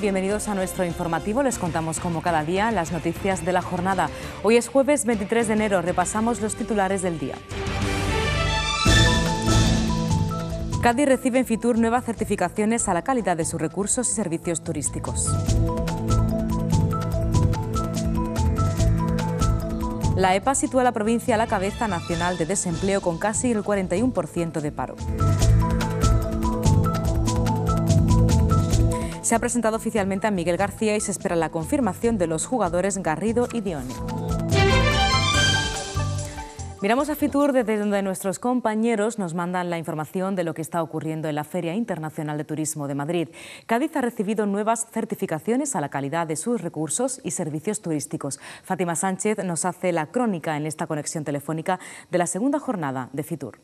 Bienvenidos a nuestro informativo. Les contamos como cada día las noticias de la jornada. Hoy es jueves 23 de enero. Repasamos los titulares del día. Cádiz recibe en Fitur nuevas certificaciones a la calidad de sus recursos y servicios turísticos. La EPA sitúa a la provincia a la cabeza nacional de desempleo con casi el 41% de paro. se ha presentado oficialmente a Miguel García y se espera la confirmación de los jugadores Garrido y Dione. Miramos a Fitur desde donde nuestros compañeros nos mandan la información de lo que está ocurriendo en la Feria Internacional de Turismo de Madrid. Cádiz ha recibido nuevas certificaciones a la calidad de sus recursos y servicios turísticos. Fátima Sánchez nos hace la crónica en esta conexión telefónica de la segunda jornada de Fitur.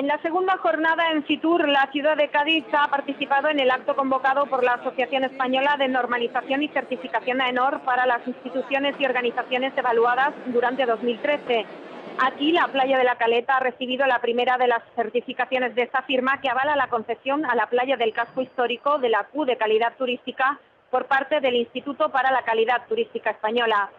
En la segunda jornada en Fitur, la ciudad de Cádiz ha participado en el acto convocado por la Asociación Española de Normalización y Certificación AENOR para las instituciones y organizaciones evaluadas durante 2013. Aquí, la playa de la Caleta ha recibido la primera de las certificaciones de esta firma que avala la concesión a la playa del casco histórico de la Q de calidad turística por parte del Instituto para la Calidad Turística Española.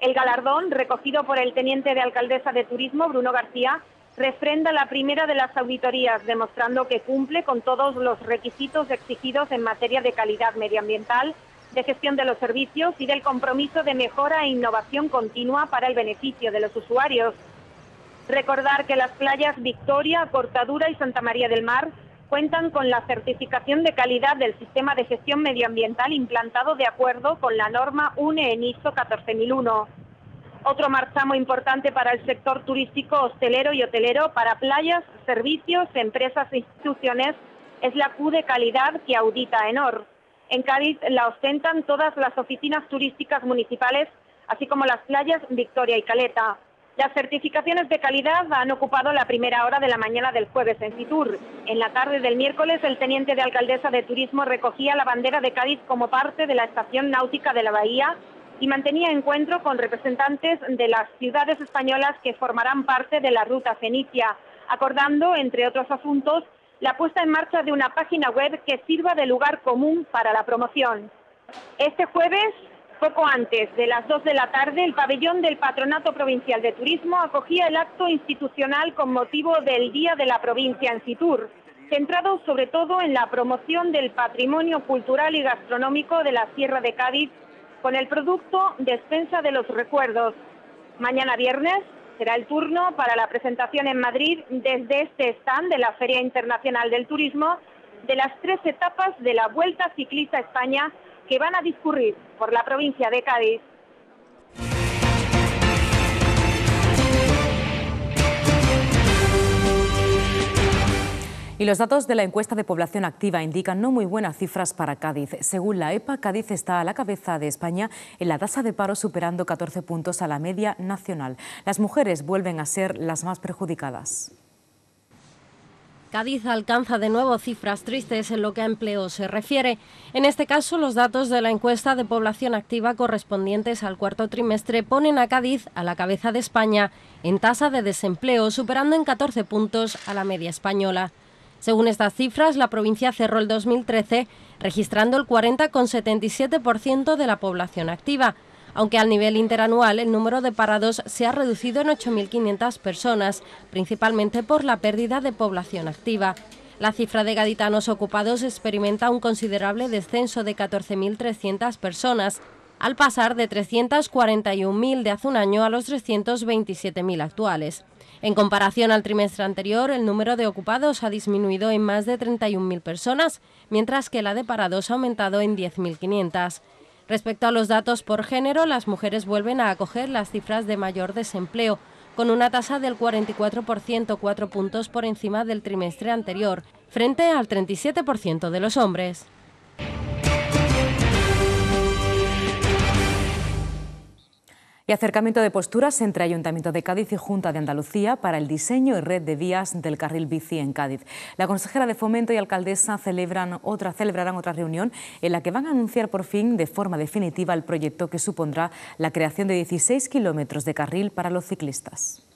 El galardón, recogido por el teniente de alcaldesa de Turismo, Bruno García, refrenda la primera de las auditorías, demostrando que cumple con todos los requisitos exigidos en materia de calidad medioambiental, de gestión de los servicios y del compromiso de mejora e innovación continua para el beneficio de los usuarios. Recordar que las playas Victoria, Cortadura y Santa María del Mar cuentan con la certificación de calidad del sistema de gestión medioambiental implantado de acuerdo con la norma UNE en ISO 14001. Otro marchamo importante para el sector turístico, hostelero y hotelero, para playas, servicios, empresas e instituciones, es la Q de calidad que audita en OR. En Cádiz la ostentan todas las oficinas turísticas municipales, así como las playas Victoria y Caleta. Las certificaciones de calidad han ocupado la primera hora de la mañana del jueves en Fitur. En la tarde del miércoles, el teniente de alcaldesa de turismo recogía la bandera de Cádiz como parte de la estación náutica de la bahía y mantenía encuentro con representantes de las ciudades españolas que formarán parte de la ruta Fenicia, acordando, entre otros asuntos, la puesta en marcha de una página web que sirva de lugar común para la promoción. Este jueves, poco antes de las 2 de la tarde, el pabellón del Patronato Provincial de Turismo acogía el acto institucional con motivo del Día de la Provincia en Situr... centrado sobre todo en la promoción del patrimonio cultural y gastronómico de la Sierra de Cádiz con el producto Despensa de los Recuerdos. Mañana viernes será el turno para la presentación en Madrid desde este stand de la Feria Internacional del Turismo de las tres etapas de la Vuelta Ciclista España que van a discurrir por la provincia de Cádiz. Y los datos de la encuesta de población activa indican no muy buenas cifras para Cádiz. Según la EPA, Cádiz está a la cabeza de España en la tasa de paro superando 14 puntos a la media nacional. Las mujeres vuelven a ser las más perjudicadas. Cádiz alcanza de nuevo cifras tristes en lo que a empleo se refiere. En este caso, los datos de la encuesta de población activa correspondientes al cuarto trimestre ponen a Cádiz a la cabeza de España en tasa de desempleo, superando en 14 puntos a la media española. Según estas cifras, la provincia cerró el 2013 registrando el 40,77% de la población activa, aunque al nivel interanual el número de parados se ha reducido en 8.500 personas, principalmente por la pérdida de población activa. La cifra de gaditanos ocupados experimenta un considerable descenso de 14.300 personas, al pasar de 341.000 de hace un año a los 327.000 actuales. En comparación al trimestre anterior, el número de ocupados ha disminuido en más de 31.000 personas, mientras que la de parados ha aumentado en 10.500. Respecto a los datos por género, las mujeres vuelven a acoger las cifras de mayor desempleo, con una tasa del 44%, cuatro puntos por encima del trimestre anterior, frente al 37% de los hombres. y acercamiento de posturas entre Ayuntamiento de Cádiz y Junta de Andalucía para el diseño y red de vías del carril bici en Cádiz. La consejera de Fomento y alcaldesa celebran otra, celebrarán otra reunión en la que van a anunciar por fin de forma definitiva el proyecto que supondrá la creación de 16 kilómetros de carril para los ciclistas.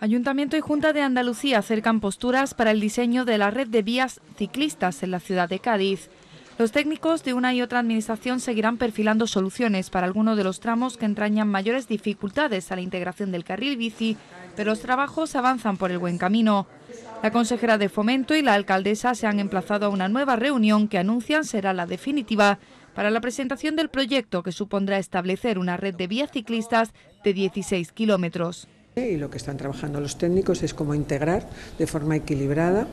Ayuntamiento y Junta de Andalucía acercan posturas para el diseño de la red de vías ciclistas en la ciudad de Cádiz. Los técnicos de una y otra administración seguirán perfilando soluciones para algunos de los tramos que entrañan mayores dificultades a la integración del carril bici, pero los trabajos avanzan por el buen camino. La consejera de Fomento y la alcaldesa se han emplazado a una nueva reunión que anuncian será la definitiva para la presentación del proyecto que supondrá establecer una red de vías ciclistas de 16 kilómetros. Y lo que están trabajando los técnicos es cómo integrar de forma equilibrada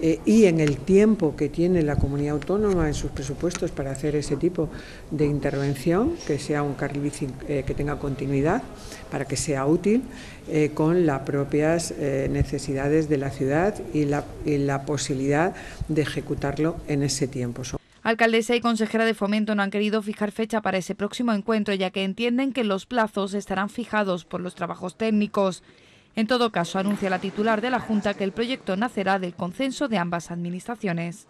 eh, y en el tiempo que tiene la comunidad autónoma en sus presupuestos para hacer ese tipo de intervención, que sea un carril eh, que tenga continuidad, para que sea útil eh, con las propias necesidades de la ciudad y la posibilidad de ejecutarlo en ese tiempo alcaldesa y consejera de fomento no han querido fijar fecha para ese próximo encuentro, ya que entienden que los plazos estarán fijados por los trabajos técnicos. En todo caso, anuncia la titular de la Junta que el proyecto nacerá del consenso de ambas administraciones.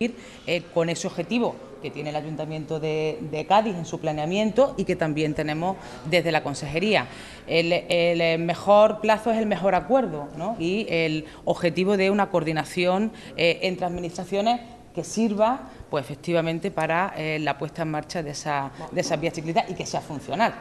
Eh, con ese objetivo que tiene el Ayuntamiento de, Cádiz en su planeamiento y que también tenemos desde la Consejería. El, mejor plazo es el mejor acuerdo ¿no? y el objetivo de una coordinación eh, entre administraciones que sirva pues efectivamente para eh, la puesta en marcha de, esa, de esa y que sea funcional.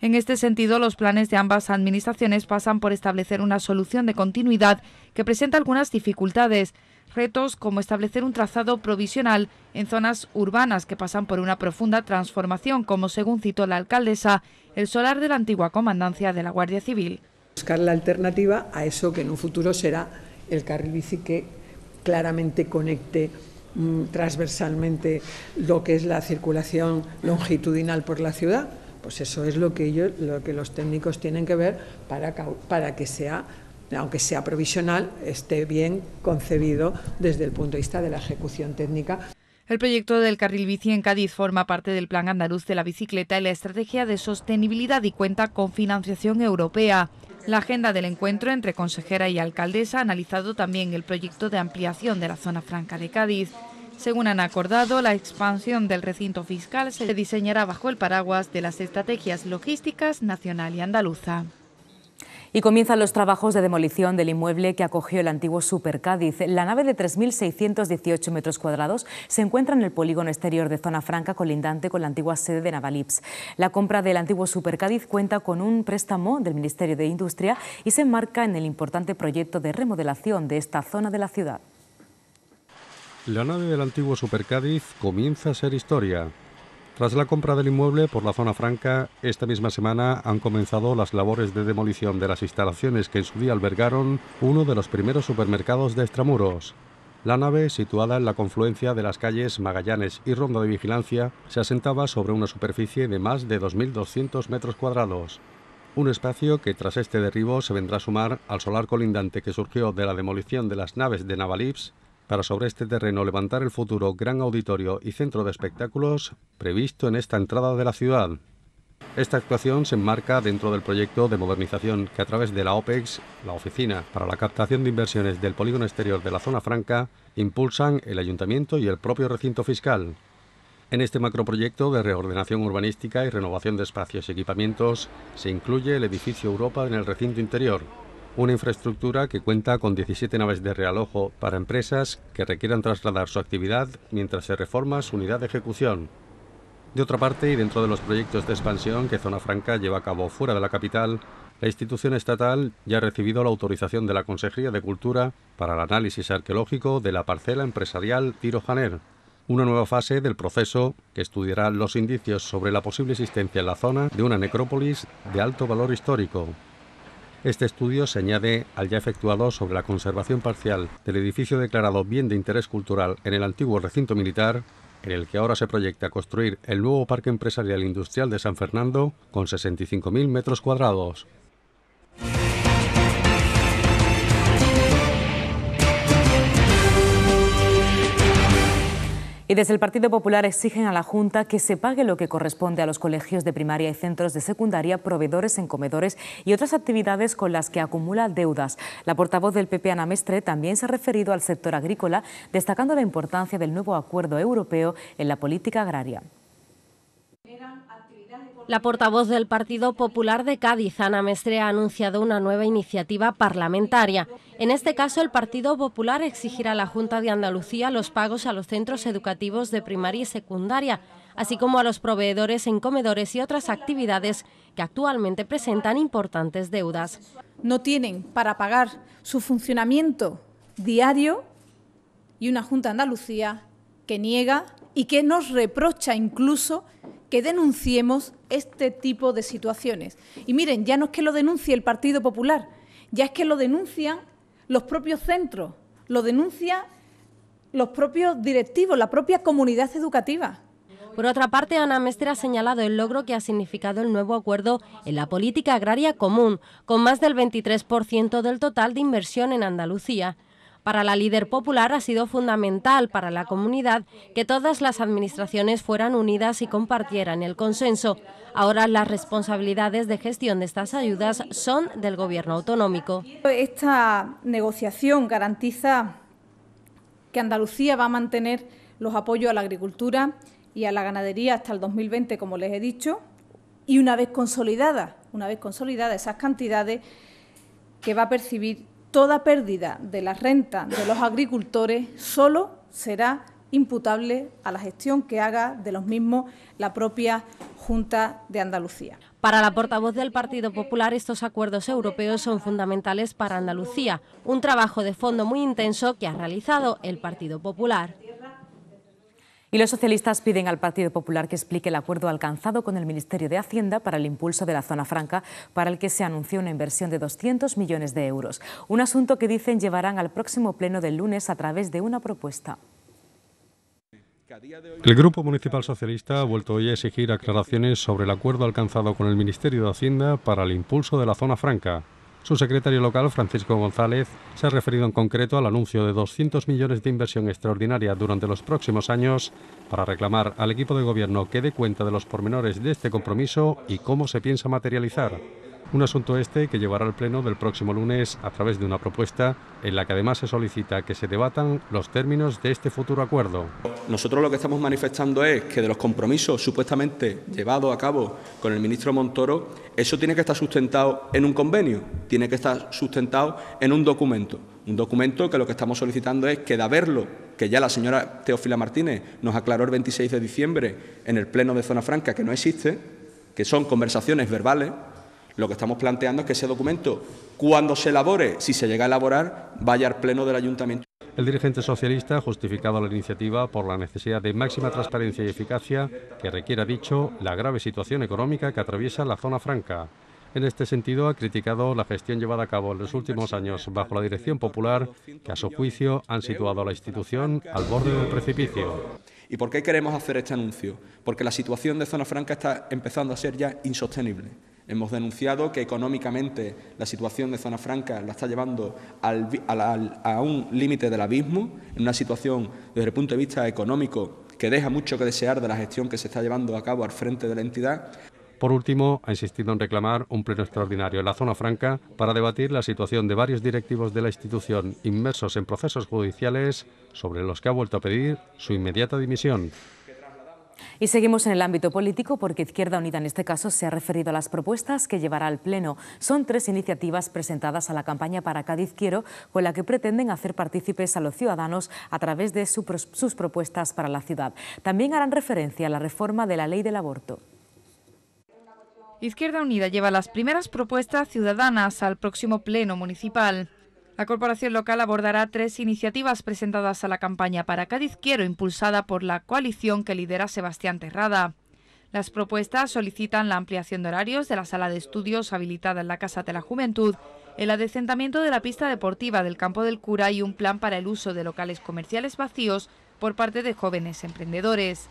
En este sentido, los planes de ambas administraciones pasan por establecer una solución de continuidad que presenta algunas dificultades, retos como establecer un trazado provisional en zonas urbanas que pasan por una profunda transformación, como según citó la alcaldesa, el solar de la antigua comandancia de la Guardia Civil. Buscar la alternativa a eso que en un futuro será el carril bici que claramente conecte Mm, transversalmente lo que es la circulación longitudinal por la ciudad, pues eso es lo que, ellos, lo que los técnicos tienen que ver para, para que sea aunque sea provisional, esté bien concebido desde el punto de vista de la ejecución técnica. El proyecto del carril bici en Cádiz forma parte del Plan Andaluz de la Bicicleta y la Estrategia de Sostenibilidad y cuenta con financiación europea. La agenda del encuentro entre consejera y alcaldesa ha analizado también el proyecto de ampliación de la zona franca de Cádiz. Según han acordado, la expansión del recinto fiscal se diseñará bajo el paraguas de las estrategias logísticas nacional y andaluza. Y comienzan los trabajos de demolición del inmueble que acogió el antiguo Supercádiz. La nave de 3.618 metros cuadrados se encuentra en el polígono exterior de Zona Franca colindante con la antigua sede de Navalips. La compra del antiguo Supercádiz cuenta con un préstamo del Ministerio de Industria y se enmarca en el importante proyecto de remodelación de esta zona de la ciudad. La nave del antiguo Supercádiz comienza a ser historia. Tras la compra del inmueble por la zona franca, esta misma semana han comenzado las labores de demolición de las instalaciones que en su día albergaron uno de los primeros supermercados de Extramuros. La nave, situada en la confluencia de las calles Magallanes y Ronda de Vigilancia, se asentaba sobre una superficie de más de 2.200 metros cuadrados. Un espacio que tras este derribo se vendrá a sumar al solar colindante que surgió de la demolición de las naves de Navalips para sobre este terreno levantar el futuro gran auditorio y centro de espectáculos previsto en esta entrada de la ciudad. Esta actuación se enmarca dentro del proyecto de modernización que a través de la OPEX, la Oficina para la Captación de Inversiones del Polígono Exterior de la Zona Franca, impulsan el Ayuntamiento y el propio recinto fiscal. En este macroproyecto de reordenación urbanística y renovación de espacios y equipamientos se incluye el edificio Europa en el recinto interior, una infraestructura que cuenta con 17 naves de realojo para empresas que requieran trasladar su actividad mientras se reforma su unidad de ejecución. De otra parte, y dentro de los proyectos de expansión que Zona Franca lleva a cabo fuera de la capital, la institución estatal ya ha recibido la autorización de la Consejería de Cultura para el análisis arqueológico de la parcela empresarial Tirojaner, una nueva fase del proceso que estudiará los indicios sobre la posible existencia en la zona de una necrópolis de alto valor histórico, este estudio se añade al ya efectuado sobre la conservación parcial del edificio declarado bien de interés cultural en el antiguo recinto militar, en el que ahora se proyecta construir el nuevo Parque Empresarial Industrial de San Fernando con 65.000 metros cuadrados. Y desde el Partido Popular exigen a la Junta que se pague lo que corresponde a los colegios de primaria y centros de secundaria, proveedores en comedores y otras actividades con las que acumula deudas. La portavoz del PP, Ana también se ha referido al sector agrícola, destacando la importancia del nuevo acuerdo europeo en la política agraria. La portavoz del Partido Popular de Cádiz, Ana Mestre, ha anunciado una nueva iniciativa parlamentaria. En este caso, el Partido Popular exigirá a la Junta de Andalucía los pagos a los centros educativos de primaria y secundaria, así como a los proveedores en comedores y otras actividades que actualmente presentan importantes deudas. No tienen para pagar su funcionamiento diario y una Junta de Andalucía que niega y que nos reprocha incluso que denunciemos este tipo de situaciones. Y miren, ya no es que lo denuncie el Partido Popular, ya es que lo denuncian los propios centros, lo denuncian los propios directivos, la propia comunidad educativa. Por otra parte, Ana Mester ha señalado el logro que ha significado el nuevo acuerdo en la política agraria común, con más del 23% del total de inversión en Andalucía. Para la líder popular ha sido fundamental para la comunidad que todas las administraciones fueran unidas y compartieran el consenso. Ahora las responsabilidades de gestión de estas ayudas son del Gobierno autonómico. Esta negociación garantiza que Andalucía va a mantener los apoyos a la agricultura y a la ganadería hasta el 2020, como les he dicho, y una vez consolidadas, una vez consolidadas esas cantidades que va a percibir toda pérdida de la renta de los agricultores solo será imputable a la gestión que haga de los mismos la propia Junta de Andalucía. Para la portavoz del Partido Popular, estos acuerdos europeos son fundamentales para Andalucía, un trabajo de fondo muy intenso que ha realizado el Partido Popular. Y los socialistas piden al Partido Popular que explique el acuerdo alcanzado con el Ministerio de Hacienda para el impulso de la zona franca, para el que se anunció una inversión de 200 millones de euros. Un asunto que dicen llevarán al próximo pleno del lunes a través de una propuesta. El Grupo Municipal Socialista ha vuelto hoy a exigir aclaraciones sobre el acuerdo alcanzado con el Ministerio de Hacienda para el impulso de la zona franca. Su secretario local, Francisco González, se ha referido en concreto al anuncio de 200 millones de inversión extraordinaria durante los próximos años para reclamar al equipo de gobierno que dé cuenta de los pormenores de este compromiso y cómo se piensa materializar. Un asunto este que llevará al Pleno del próximo lunes a través de una propuesta en la que además se solicita que se debatan los términos de este futuro acuerdo. Nosotros lo que estamos manifestando es que de los compromisos supuestamente llevados a cabo con el ministro Montoro, eso tiene que estar sustentado en un convenio, tiene que estar sustentado en un documento. Un documento que lo que estamos solicitando es que de haberlo, que ya la señora Teófila Martínez nos aclaró el 26 de diciembre en el Pleno de Zona Franca que no existe, que son conversaciones verbales, lo que estamos planteando es que ese documento, cuando se elabore, si se llega a elaborar, vaya al pleno del ayuntamiento. El dirigente socialista ha justificado la iniciativa por la necesidad de máxima transparencia y eficacia que requiera dicho la grave situación económica que atraviesa la zona franca. En este sentido, ha criticado la gestión llevada a cabo en los últimos años bajo la dirección popular, que a su juicio han situado a la institución al borde del precipicio. ¿Y por qué queremos hacer este anuncio? Porque la situación de Zona Franca está empezando a ser ya insostenible. Hemos denunciado que económicamente la situación de Zona Franca la está llevando a un límite del abismo, en una situación desde el punto de vista económico que deja mucho que desear de la gestión que se está llevando a cabo al frente de la entidad. Por último, ha insistido en reclamar un pleno extraordinario en la zona franca para debatir la situación de varios directivos de la institución inmersos en procesos judiciales sobre los que ha vuelto a pedir su inmediata dimisión. Y seguimos en el ámbito político porque Izquierda Unida en este caso se ha referido a las propuestas que llevará al Pleno. Son tres iniciativas presentadas a la campaña para Cádiz Quiero con la que pretenden hacer partícipes a los ciudadanos a través de sus propuestas para la ciudad. También harán referencia a la reforma de la ley del aborto. Izquierda Unida lleva las primeras propuestas ciudadanas al próximo Pleno Municipal. La corporación local abordará tres iniciativas presentadas a la campaña para Cádiz Quiero, impulsada por la coalición que lidera Sebastián Terrada. Las propuestas solicitan la ampliación de horarios de la sala de estudios habilitada en la Casa de la Juventud, el adecentamiento de la pista deportiva del Campo del Cura y un plan para el uso de locales comerciales vacíos por parte de jóvenes emprendedores.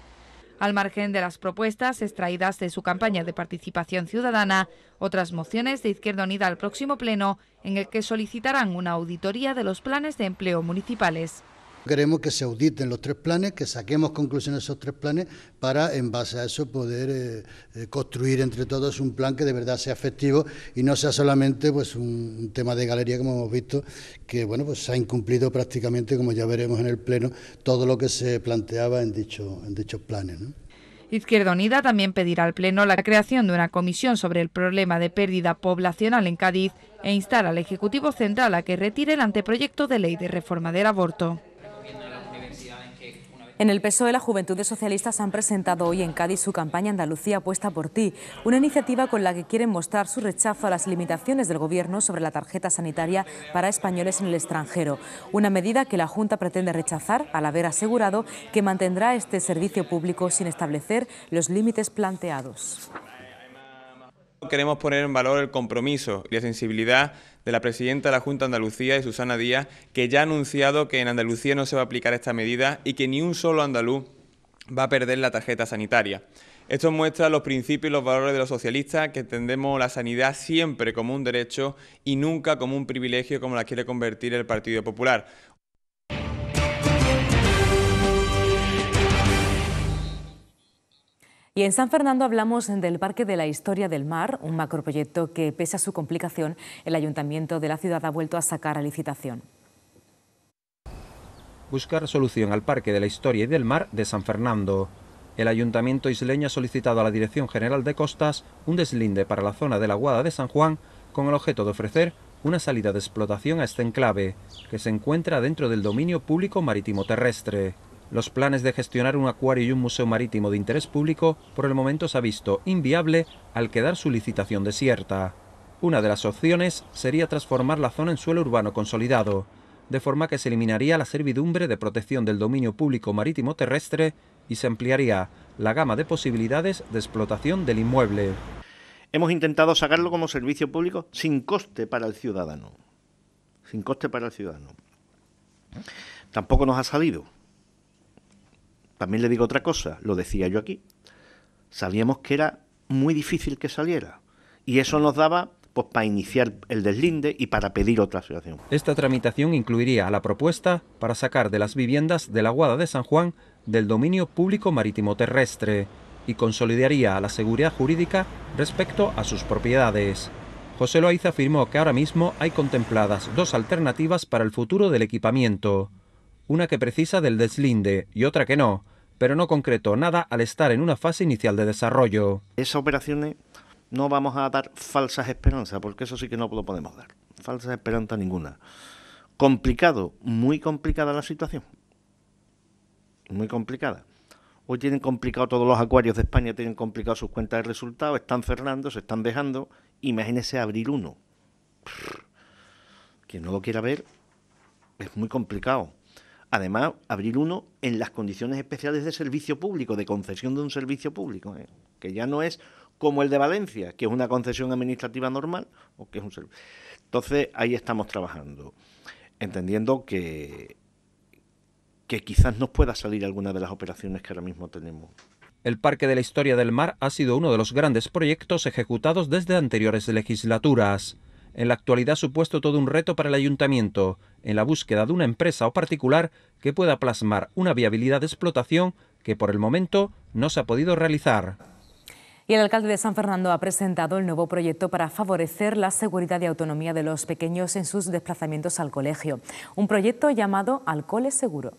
Al margen de las propuestas extraídas de su campaña de participación ciudadana, otras mociones de Izquierda Unida al próximo pleno en el que solicitarán una auditoría de los planes de empleo municipales. Queremos que se auditen los tres planes, que saquemos conclusiones de esos tres planes para, en base a eso, poder eh, eh, construir entre todos un plan que de verdad sea efectivo y no sea solamente pues un tema de galería como hemos visto, que bueno pues se ha incumplido prácticamente, como ya veremos en el pleno, todo lo que se planteaba en dicho en dichos planes. Izquierda Unida también pedirá al Pleno la creación de una comisión sobre el problema de pérdida poblacional en Cádiz e instar al Ejecutivo Central a que retire el anteproyecto de ley de reforma del aborto. En el PSOE, Juventud Juventudes Socialistas han presentado hoy en Cádiz su campaña Andalucía puesta por Ti, una iniciativa con la que quieren mostrar su rechazo a las limitaciones del Gobierno sobre la tarjeta sanitaria para españoles en el extranjero, una medida que la Junta pretende rechazar al haber asegurado que mantendrá este servicio público sin establecer los límites planteados queremos poner en valor el compromiso y la sensibilidad de la presidenta de la Junta de Andalucía, Susana Díaz, que ya ha anunciado que en Andalucía no se va a aplicar esta medida y que ni un solo andaluz va a perder la tarjeta sanitaria. Esto muestra los principios y los valores de los socialistas, que entendemos la sanidad siempre como un derecho y nunca como un privilegio como la quiere convertir el Partido Popular. Y en San Fernando hablamos del Parque de la Historia del Mar, un macroproyecto que, pese a su complicación, el Ayuntamiento de la ciudad ha vuelto a sacar a licitación. Buscar solución al Parque de la Historia y del Mar de San Fernando. El Ayuntamiento isleño ha solicitado a la Dirección General de Costas un deslinde para la zona de la Guada de San Juan con el objeto de ofrecer una salida de explotación a este enclave, que se encuentra dentro del dominio público marítimo terrestre. Los planes de gestionar un acuario y un museo marítimo de interés público por el momento se ha visto inviable al quedar su licitación desierta. Una de las opciones sería transformar la zona en suelo urbano consolidado, de forma que se eliminaría la servidumbre de protección del dominio público marítimo terrestre y se ampliaría la gama de posibilidades de explotación del inmueble. Hemos intentado sacarlo como servicio público sin coste para el ciudadano. Sin coste para el ciudadano. Tampoco nos ha salido. También le digo otra cosa, lo decía yo aquí. Sabíamos que era muy difícil que saliera. Y eso nos daba pues, para iniciar el deslinde y para pedir otra situación. Esta tramitación incluiría la propuesta para sacar de las viviendas de la Guada de San Juan del dominio público marítimo terrestre y consolidaría la seguridad jurídica respecto a sus propiedades. José Loaiza afirmó que ahora mismo hay contempladas dos alternativas para el futuro del equipamiento una que precisa del deslinde y otra que no, pero no concretó nada al estar en una fase inicial de desarrollo. Esas operaciones no vamos a dar falsas esperanzas, porque eso sí que no lo podemos dar. Falsas esperanzas ninguna. Complicado, muy complicada la situación. Muy complicada. Hoy tienen complicado todos los acuarios de España, tienen complicado sus cuentas de resultados, están cerrando, se están dejando. Imagínese abrir uno. Quien no lo quiera ver, es muy complicado. Además, abrir uno en las condiciones especiales de servicio público, de concesión de un servicio público, eh, que ya no es como el de Valencia, que es una concesión administrativa normal, o que es un servicio. Entonces, ahí estamos trabajando, entendiendo que, que quizás nos pueda salir alguna de las operaciones que ahora mismo tenemos. El Parque de la Historia del Mar ha sido uno de los grandes proyectos ejecutados desde anteriores legislaturas en la actualidad ha supuesto todo un reto para el ayuntamiento, en la búsqueda de una empresa o particular que pueda plasmar una viabilidad de explotación que por el momento no se ha podido realizar. Y el alcalde de San Fernando ha presentado el nuevo proyecto para favorecer la seguridad y autonomía de los pequeños en sus desplazamientos al colegio. Un proyecto llamado Alcole Seguro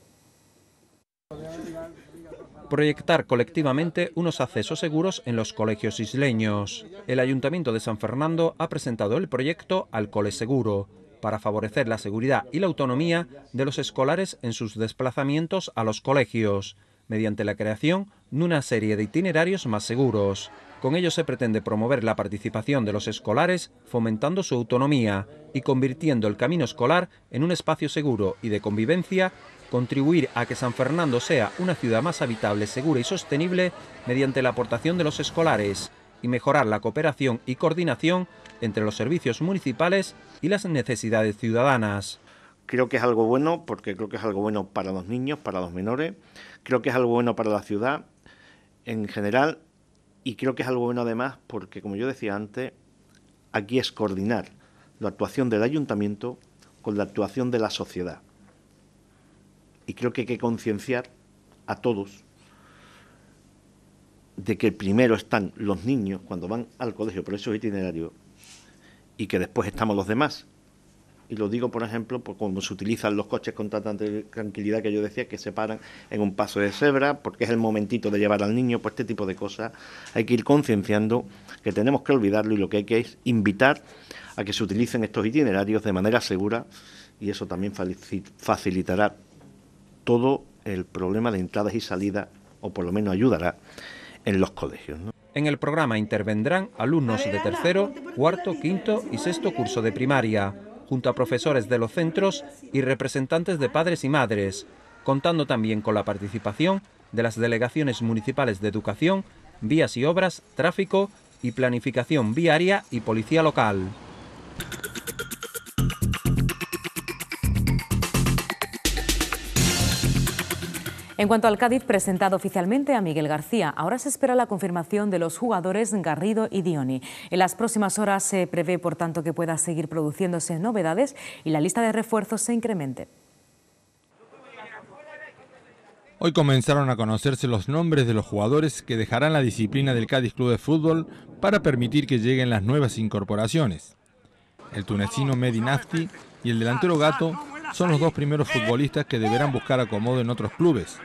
proyectar colectivamente unos accesos seguros en los colegios isleños. El Ayuntamiento de San Fernando ha presentado el proyecto al cole Seguro para favorecer la seguridad y la autonomía de los escolares en sus desplazamientos a los colegios, mediante la creación de una serie de itinerarios más seguros. Con ello se pretende promover la participación de los escolares, fomentando su autonomía y convirtiendo el camino escolar en un espacio seguro y de convivencia contribuir a que San Fernando sea una ciudad más habitable, segura y sostenible mediante la aportación de los escolares y mejorar la cooperación y coordinación entre los servicios municipales y las necesidades ciudadanas. Creo que es algo bueno porque creo que es algo bueno para los niños, para los menores, creo que es algo bueno para la ciudad en general y creo que es algo bueno además porque, como yo decía antes, aquí es coordinar la actuación del ayuntamiento con la actuación de la sociedad y creo que hay que concienciar a todos de que primero están los niños cuando van al colegio por esos itinerarios y que después estamos los demás. Y lo digo, por ejemplo, por cuando se utilizan los coches con tanta tranquilidad que yo decía, que se paran en un paso de cebra, porque es el momentito de llevar al niño, Por pues este tipo de cosas hay que ir concienciando que tenemos que olvidarlo y lo que hay que es invitar a que se utilicen estos itinerarios de manera segura y eso también facilitará todo el problema de entradas y salidas, o por lo menos ayudará, en los colegios. En el programa intervendrán alumnos de tercero, cuarto, quinto y sexto curso de primaria, junto a profesores de los centros y representantes de padres y madres, contando también con la participación de las delegaciones municipales de educación, vías y obras, tráfico y planificación viaria y policía local. En cuanto al Cádiz, presentado oficialmente a Miguel García, ahora se espera la confirmación de los jugadores Garrido y Dioni. En las próximas horas se prevé, por tanto, que pueda seguir produciéndose novedades y la lista de refuerzos se incremente. Hoy comenzaron a conocerse los nombres de los jugadores que dejarán la disciplina del Cádiz Club de Fútbol para permitir que lleguen las nuevas incorporaciones. El tunecino Medi Nafti y el delantero Gato son los dos primeros futbolistas que deberán buscar acomodo en otros clubes.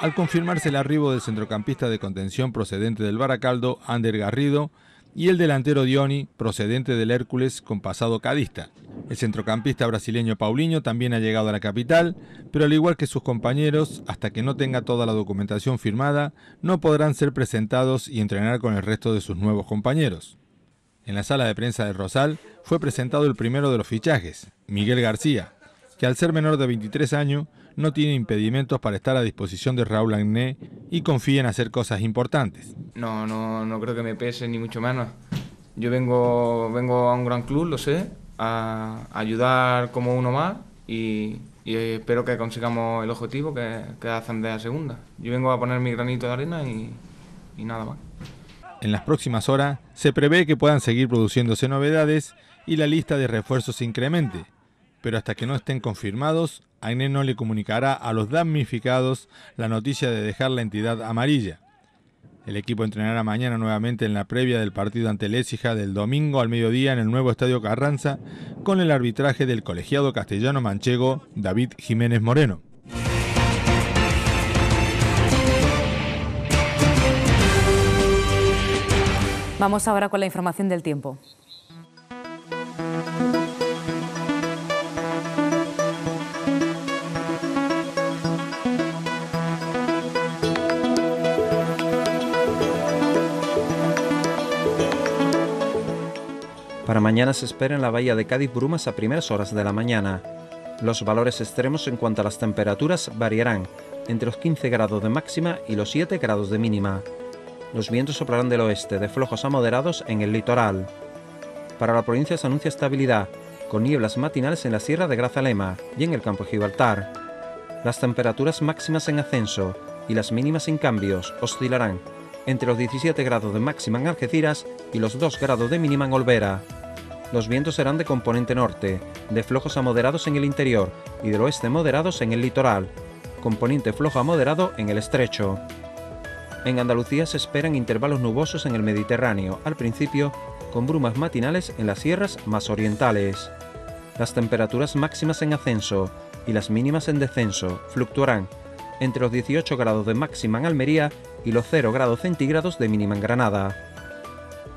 Al confirmarse el arribo del centrocampista de contención procedente del Baracaldo, Ander Garrido, y el delantero Dioni, procedente del Hércules con pasado cadista. El centrocampista brasileño Paulinho también ha llegado a la capital, pero al igual que sus compañeros, hasta que no tenga toda la documentación firmada, no podrán ser presentados y entrenar con el resto de sus nuevos compañeros. En la sala de prensa de Rosal fue presentado el primero de los fichajes, Miguel García, que al ser menor de 23 años no tiene impedimentos para estar a disposición de Raúl Agné y confía en hacer cosas importantes. No, no, no creo que me pese ni mucho menos. Yo vengo, vengo a un gran club, lo sé, a ayudar como uno más y, espero que consigamos el objetivo que, hacen de la segunda. Yo vengo a poner mi granito de arena y, y nada más. En las próximas horas se prevé que puedan seguir produciéndose novedades y la lista de refuerzos se incremente pero hasta que no estén confirmados, AINE no le comunicará a los damnificados la noticia de dejar la entidad amarilla. El equipo entrenará mañana nuevamente en la previa del partido ante Lésija del domingo al mediodía en el nuevo Estadio Carranza con el arbitraje del colegiado castellano manchego David Jiménez Moreno. Vamos ahora con la información del tiempo. mañana se espera en la bahía de Cádiz brumas a primeras horas de la mañana. Los valores extremos en cuanto a las temperaturas variarán entre los 15 grados de máxima y los 7 grados de mínima. Los vientos soplarán del oeste, de flojos a moderados en el litoral. Para la provincia se anuncia estabilidad, con nieblas matinales en la sierra de Grazalema y en el campo de Gibraltar. Las temperaturas máximas en ascenso y las mínimas en cambios oscilarán entre los 17 grados de máxima en Algeciras y los 2 grados de mínima en Olvera. Los vientos serán de componente norte, de flojos a moderados en el interior y del oeste moderados en el litoral, componente flojo a moderado en el estrecho. En Andalucía se esperan intervalos nubosos en el Mediterráneo, al principio con brumas matinales en las sierras más orientales. Las temperaturas máximas en ascenso y las mínimas en descenso fluctuarán entre los 18 grados de máxima en Almería y los 0 grados centígrados de mínima en Granada.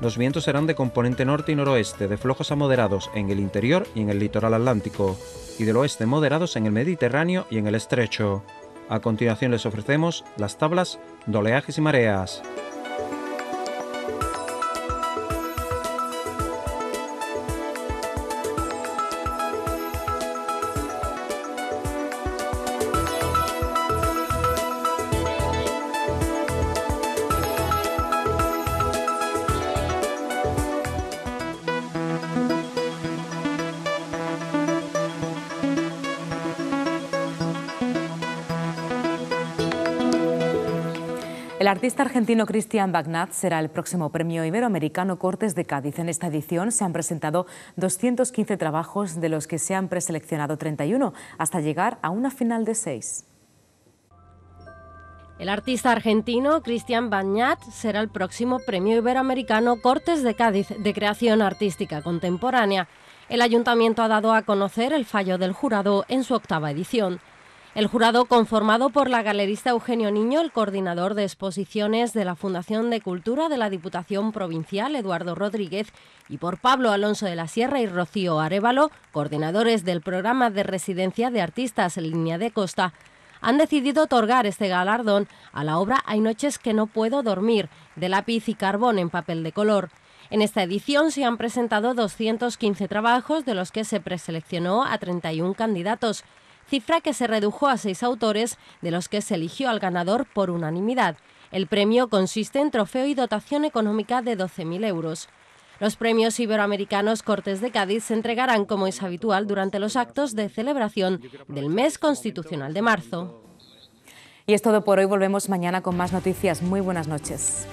Los vientos serán de componente norte y noroeste, de flojos a moderados en el interior y en el litoral atlántico, y del oeste moderados en el Mediterráneo y en el estrecho. A continuación les ofrecemos las tablas de oleajes y mareas. El artista argentino Cristian Bagnat será el próximo premio iberoamericano Cortes de Cádiz. En esta edición se han presentado 215 trabajos, de los que se han preseleccionado 31, hasta llegar a una final de seis. El artista argentino Cristian Bagnat será el próximo premio iberoamericano Cortes de Cádiz de creación artística contemporánea. El ayuntamiento ha dado a conocer el fallo del jurado en su octava edición. El jurado, conformado por la galerista Eugenio Niño, el coordinador de exposiciones de la Fundación de Cultura de la Diputación Provincial, Eduardo Rodríguez, y por Pablo Alonso de la Sierra y Rocío Arevalo, coordinadores del programa de residencia de artistas en Línea de Costa, han decidido otorgar este galardón a la obra Hay noches que no puedo dormir, de lápiz y carbón en papel de color. En esta edición se han presentado 215 trabajos, de los que se preseleccionó a 31 candidatos, cifra que se redujo a seis autores, de los que se eligió al ganador por unanimidad. El premio consiste en trofeo y dotación económica de 12.000 euros. Los premios iberoamericanos Cortes de Cádiz se entregarán, como es habitual, durante los actos de celebración del mes constitucional de marzo. Y es todo por hoy. Volvemos mañana con más noticias. Muy buenas noches.